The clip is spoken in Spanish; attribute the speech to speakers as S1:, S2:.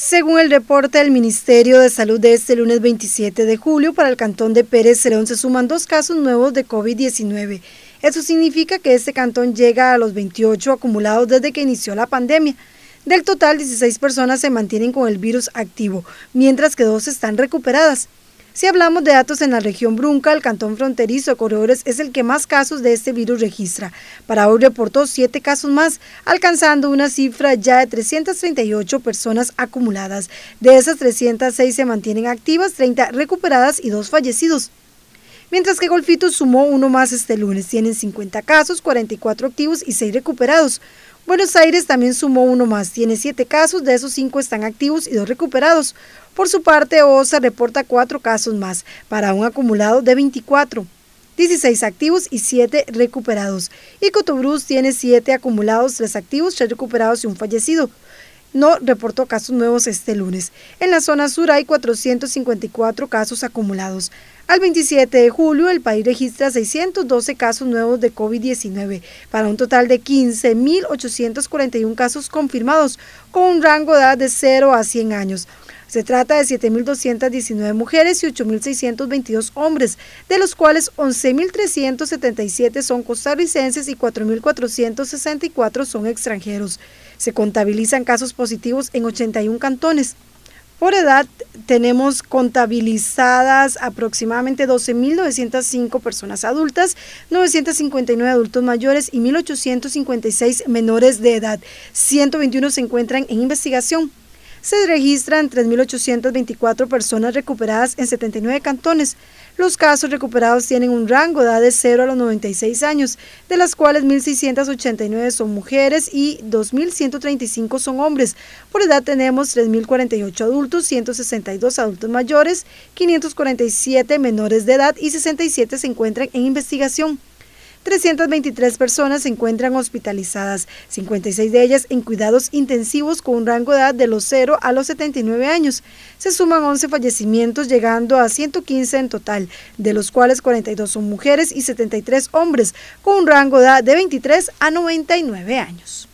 S1: Según el reporte del Ministerio de Salud de este lunes 27 de julio, para el cantón de Pérez Cerón se suman dos casos nuevos de COVID-19. Eso significa que este cantón llega a los 28 acumulados desde que inició la pandemia. Del total, 16 personas se mantienen con el virus activo, mientras que dos están recuperadas. Si hablamos de datos en la región Brunca, el cantón fronterizo Corredores es el que más casos de este virus registra. Para hoy reportó siete casos más, alcanzando una cifra ya de 338 personas acumuladas. De esas 306 se mantienen activas, 30 recuperadas y dos fallecidos. Mientras que Golfito sumó uno más este lunes, tienen 50 casos, 44 activos y 6 recuperados. Buenos Aires también sumó uno más, tiene siete casos, de esos cinco están activos y dos recuperados. Por su parte, OSA reporta cuatro casos más, para un acumulado de 24. 16 activos y siete recuperados. Y Cotobruz tiene siete acumulados, tres activos, tres recuperados y un fallecido. No reportó casos nuevos este lunes. En la zona sur hay 454 casos acumulados. Al 27 de julio, el país registra 612 casos nuevos de COVID-19, para un total de 15.841 casos confirmados, con un rango de edad de 0 a 100 años. Se trata de 7.219 mujeres y 8.622 hombres, de los cuales 11.377 son costarricenses y 4.464 son extranjeros. Se contabilizan casos positivos en 81 cantones, por edad tenemos contabilizadas aproximadamente 12.905 personas adultas, 959 adultos mayores y 1.856 menores de edad. 121 se encuentran en investigación, se registran 3.824 personas recuperadas en 79 cantones. Los casos recuperados tienen un rango de edad de 0 a los 96 años, de las cuales 1.689 son mujeres y 2.135 son hombres. Por edad tenemos 3.048 adultos, 162 adultos mayores, 547 menores de edad y 67 se encuentran en investigación. 323 personas se encuentran hospitalizadas, 56 de ellas en cuidados intensivos con un rango de edad de los 0 a los 79 años. Se suman 11 fallecimientos llegando a 115 en total, de los cuales 42 son mujeres y 73 hombres, con un rango de edad de 23 a 99 años.